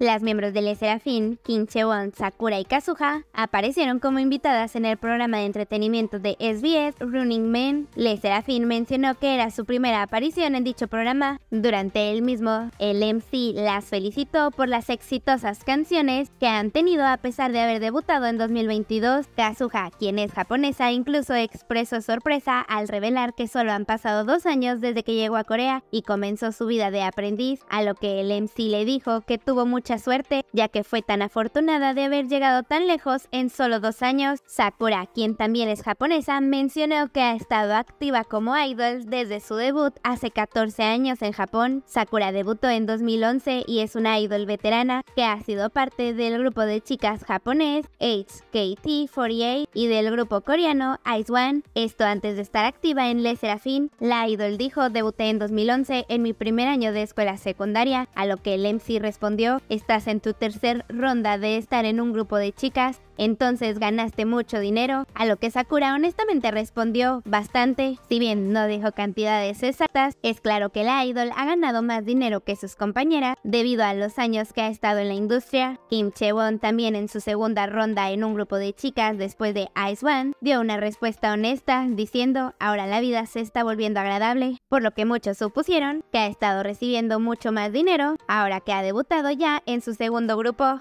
Las miembros de Serafín, Kim Won, Sakura y Kazuha, aparecieron como invitadas en el programa de entretenimiento de SBS Running Man. Le Serafín mencionó que era su primera aparición en dicho programa. Durante el mismo, el MC las felicitó por las exitosas canciones que han tenido a pesar de haber debutado en 2022. Kazuha, quien es japonesa, incluso expresó sorpresa al revelar que solo han pasado dos años desde que llegó a Corea y comenzó su vida de aprendiz, a lo que el MC le dijo que tuvo mucha suerte, ya que fue tan afortunada de haber llegado tan lejos en solo dos años. Sakura, quien también es japonesa, mencionó que ha estado activa como idol desde su debut hace 14 años en Japón. Sakura debutó en 2011 y es una idol veterana que ha sido parte del grupo de chicas japonés HKT48 y del grupo coreano Ice One. Esto antes de estar activa en Le Serafín, la idol dijo, debuté en 2011 en mi primer año de escuela secundaria, a lo que el MC respondió, estás en tu tercer ronda de estar en un grupo de chicas, entonces ganaste mucho dinero. A lo que Sakura honestamente respondió bastante, si bien no dijo cantidades exactas, es claro que la idol ha ganado más dinero que sus compañeras debido a los años que ha estado en la industria. Kim Chewon también en su segunda ronda en un grupo de chicas después de Ice One dio una respuesta honesta diciendo ahora la vida se está volviendo agradable, por lo que muchos supusieron que ha estado recibiendo mucho más dinero ahora que ha debutado ya en su segundo grupo.